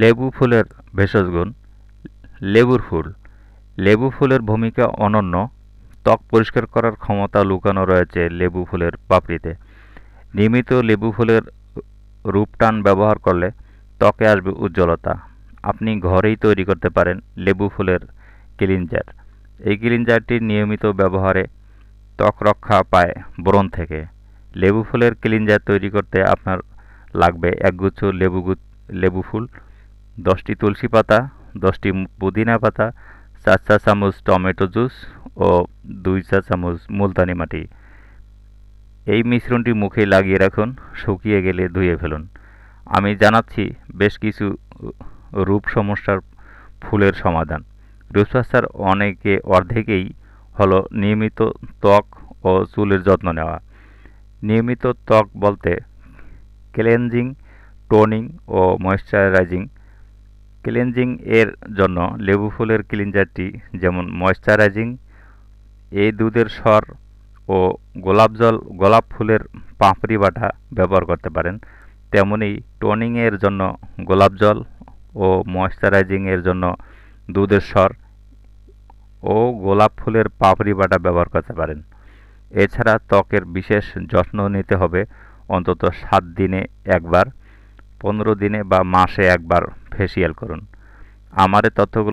লেবু ফুলের ভেষজগুণ লেবুর ফুল লেবু ফুলের ভূমিকা অনন্য ত্বক পরিষ্কার করার ক্ষমতা লুকানো রয়েছে লেবু ফুলের পাপড়িতে নিয়মিত লেবু ফুলের রূপটান ব্যবহার করলে ত্বকে আসবে উজ্জ্বলতা আপনি ঘরেই তৈরি করতে পারেন লেবু ফুলের ক্লিনজার এই ক্লিনজারটির নিয়মিত ব্যবহারে ত্বক রক্ষা পায় ব্রণ থেকে লেবু ফুলের ক্লিনজার তৈরি করতে আপনার লাগবে একগুচ্ছ লেবু লেবু ফুল দশটি তুলসী পাতা দশটি পুদিনা পাতা চার চা চামচ টমেটো জুস ও দুই চা চামচ মুলতানি মাটি এই মিশ্রণটি মুখে লাগিয়ে রাখুন শুকিয়ে গেলে ধুয়ে ফেলুন আমি জানাচ্ছি বেশ কিছু রূপ সমস্যার ফুলের সমাধান রূপচর্চার অনেকে অর্ধেকেই হলো নিয়মিত ত্বক ও চুলের যত্ন নেওয়া নিয়মিত ত্বক বলতে ক্লেনজিং টোনিং ও ময়শ্চারাইজিং ক্লিনজিং এর জন্য লেবু ফুলের ক্লিনজারটি যেমন ময়শ্চারাইজিং এই দুধের সর ও গোলাপ জল গোলাপ ফুলের পাঁপড়ি বাটা ব্যবহার করতে পারেন তেমনই টনিংয়ের জন্য গোলাপ জল ও ময়শ্চারাইজিংয়ের জন্য দুধের সর ও গোলাপ ফুলের পাপড়ি বাটা ব্যবহার করতে পারেন এছাড়া ত্বকের বিশেষ যত্ন নিতে হবে অন্তত সাত দিনে একবার পনেরো দিনে বা মাসে একবার ফেসিয়াল করুন আমার তথ্যগুলো